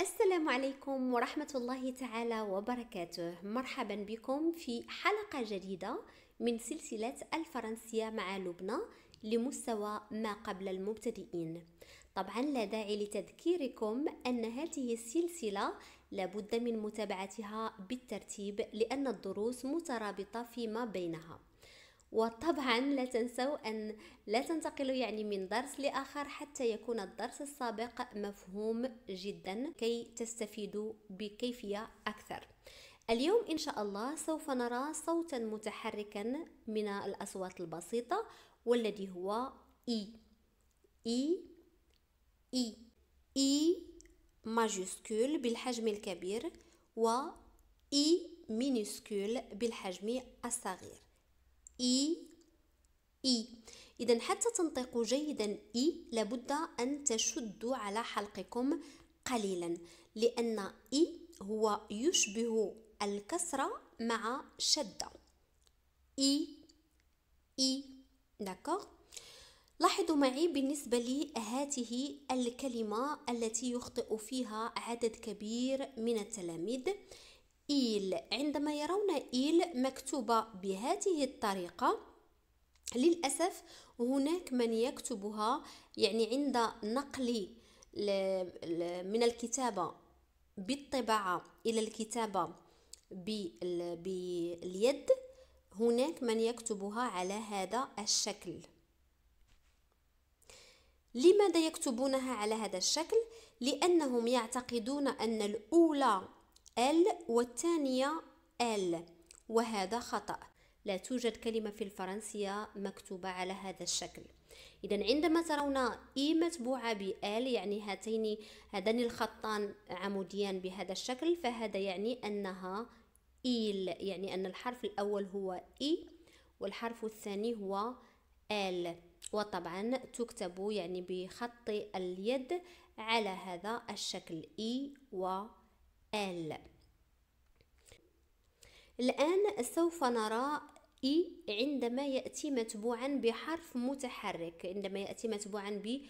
السلام عليكم ورحمة الله تعالى وبركاته مرحبا بكم في حلقة جديدة من سلسلة الفرنسية مع لبنى لمستوى ما قبل المبتدئين طبعا لا داعي لتذكيركم أن هذه السلسلة لابد من متابعتها بالترتيب لأن الدروس مترابطة فيما بينها وطبعا لا تنسوا أن لا تنتقلوا يعني من درس لآخر حتى يكون الدرس السابق مفهوم جدا كي تستفيدوا بكيفية أكثر اليوم إن شاء الله سوف نرى صوتا متحركا من الأصوات البسيطة والذي هو إي إي إي إي ماجوسكول بالحجم الكبير و إي مينوسكول بالحجم الصغير إي إي إذا حتى تنطقوا جيدا إي لابد أن تشدوا على حلقكم قليلا لأن إي هو يشبه الكسرة مع شدة إي إي داكوغ لاحظوا معي بالنسبة لهاته الكلمة التي يخطئ فيها عدد كبير من التلاميذ إيل عندما يرون إيل مكتوبة بهذه الطريقة للأسف هناك من يكتبها يعني عند نقل من الكتابة بالطباعة إلى الكتابة باليد هناك من يكتبها على هذا الشكل لماذا يكتبونها على هذا الشكل؟ لأنهم يعتقدون أن الأولى ال والثانية ال وهذا خطأ لا توجد كلمة في الفرنسية مكتوبة على هذا الشكل إذا عندما ترون إي متبوعة بآل يعني هاتين هذان الخطان عموديان بهذا الشكل فهذا يعني أنها إيل يعني أن الحرف الأول هو إي والحرف الثاني هو آل وطبعا تكتب يعني بخط اليد على هذا الشكل إي و ال الآن سوف نرى إي عندما يأتي متبوعا بحرف متحرك عندما يأتي متبوعا ب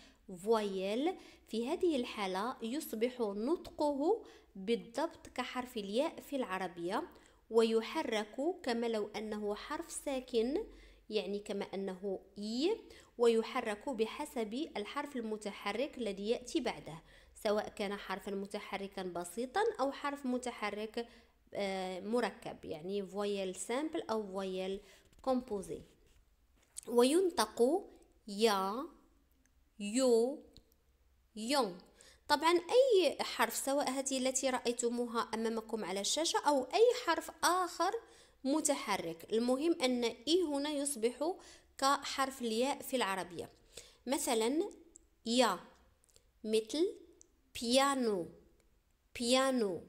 فويل في هذه الحالة يصبح نطقه بالضبط كحرف الياء في العربية ويحرك كما لو أنه حرف ساكن يعني كما أنه إي ويحرك بحسب الحرف المتحرك الذي يأتي بعده سواء كان حرفا متحركا بسيطا أو حرف متحرك آه، مركب يعني فويل سامبل أو فويل كومبوزي وينطق يا يو يون طبعا أي حرف سواء هذه التي رأيتموها أمامكم على الشاشة أو أي حرف آخر متحرك المهم أن إي هنا يصبح كحرف الياء في العربية مثلا يا مثل بيانو بيانو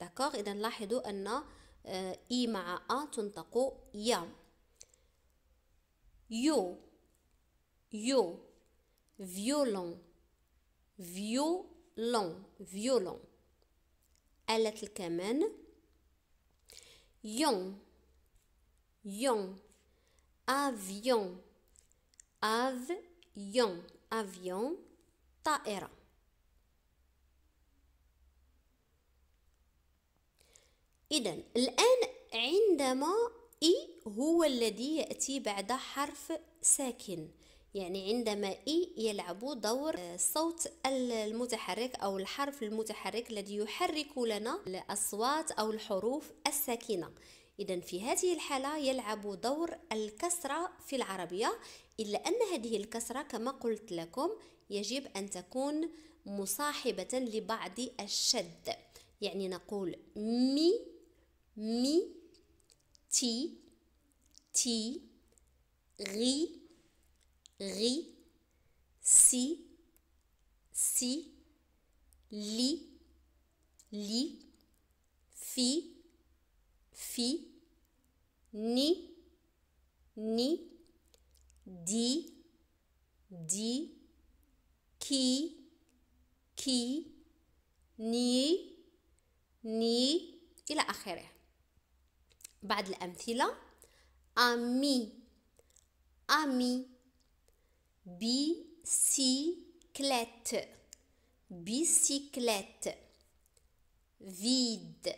داكوغ إذا لاحظوا أن آه، إي مع أ تنطق يا يو يو فيولون فيولون فيولون آلة الكمان Yon, yon, avion, avion, avion, طائرة. إذا الآن عندما إي هو الذي يأتي بعد حرف ساكن يعني عندما إي يلعب دور الصوت آه، المتحرك أو الحرف المتحرك الذي يحرك لنا الأصوات أو الحروف الساكنة إذا في هذه الحالة يلعب دور الكسرة في العربية إلا أن هذه الكسرة كما قلت لكم يجب أن تكون مصاحبة لبعض الشد يعني نقول مي مي تي تي غي غي سي سي لي لي في في ني ني دي دي كي كي ني ني إلى آخره بعد الأمثلة أمي أمي بيسيكلات بيسيكلات فيد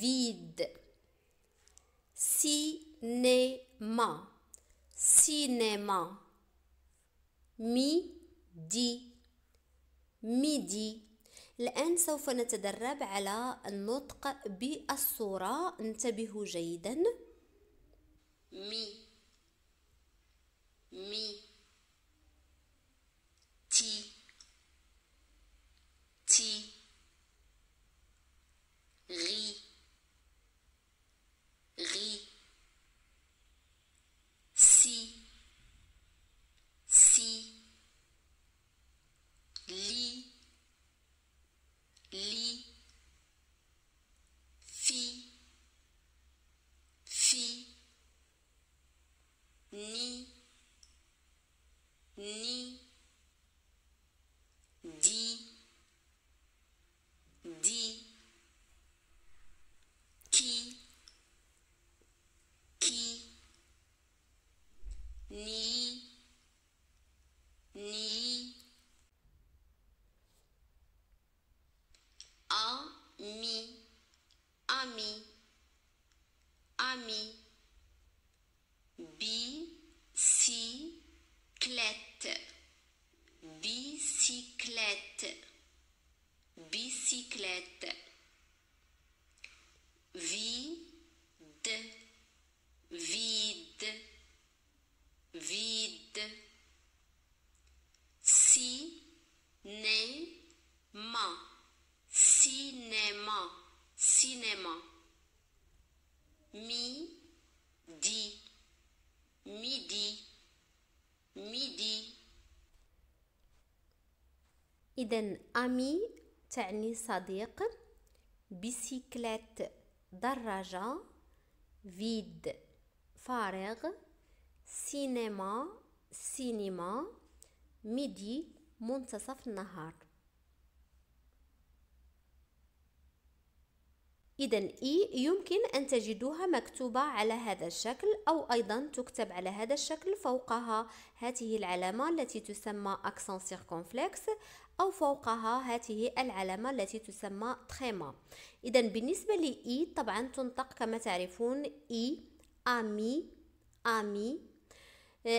فيد سينما سينما ميدي ميدي الآن سوف نتدرب على النطق بالصورة انتبهوا جيدا مي 米。ami, bicyclette, bicyclette, bicyclette. ميدي إذا أمي تعني صديق بسيكلات دراجة فيد فارغ سينما سينما ميدي منتصف النهار إذا إي e يمكن أن تجدوها مكتوبة على هذا الشكل أو أيضا تكتب على هذا الشكل فوقها هذه العلامة التي تسمى أكسن سيركونفلكس أو فوقها هذه العلامة التي تسمى تخيما إذا بالنسبة لإي e طبعا تنطق كما تعرفون إي أمي أمي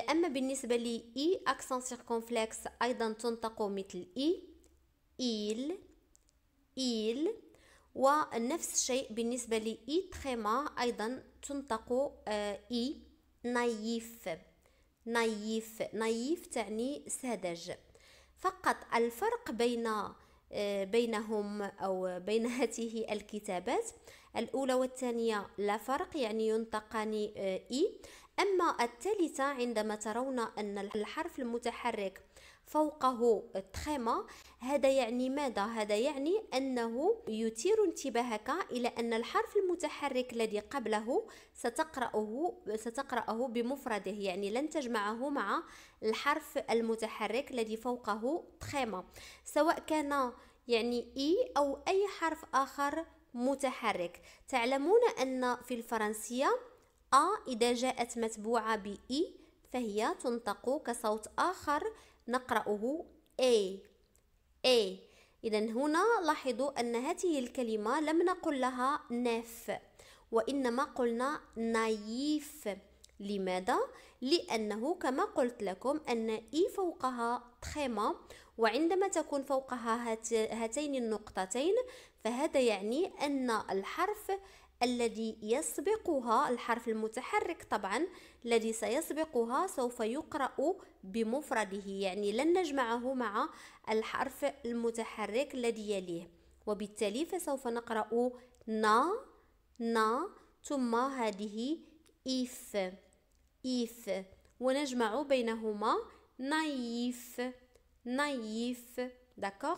أما بالنسبة لإي أكسن سيركونفلكس أيضا تنطق مثل إي إيل إيل ونفس الشيء بالنسبة لإي تخيما أيضا تنطق آه، إي نايف نايف نايف تعني ساذج فقط الفرق بين آه، بينهم أو بين هذه الكتابات الأولى والثانية لا فرق يعني ينطقان آه، إي أما الثالثة عندما ترون أن الحرف المتحرك فوقه تخيمة هذا يعني ماذا؟ هذا يعني أنه يثير انتباهك إلى أن الحرف المتحرك الذي قبله ستقرأه, ستقرأه بمفرده يعني لن تجمعه مع الحرف المتحرك الذي فوقه تخيمة سواء كان يعني إي أو أي حرف آخر متحرك تعلمون أن في الفرنسية أ إذا جاءت متبوعة بإي فهي تنطق كصوت آخر نقرأه A A إذا هنا لاحظوا أن هذه الكلمة لم نقل لها ناف وإنما قلنا نايف لماذا؟ لأنه كما قلت لكم أن إي فوقها تخيمة وعندما تكون فوقها هاتين النقطتين فهذا يعني أن الحرف الذي يسبقها الحرف المتحرك طبعا الذي سيسبقها سوف يقرأ بمفرده يعني لن نجمعه مع الحرف المتحرك الذي يليه وبالتالي فسوف نقرأ نا نا ثم هذه إف إف ونجمع بينهما نايف نايف داكوغ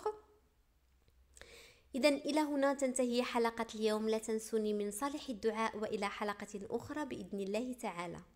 إذا إلى هنا تنتهي حلقة اليوم لا تنسوني من صالح الدعاء وإلى حلقة أخرى بإذن الله تعالى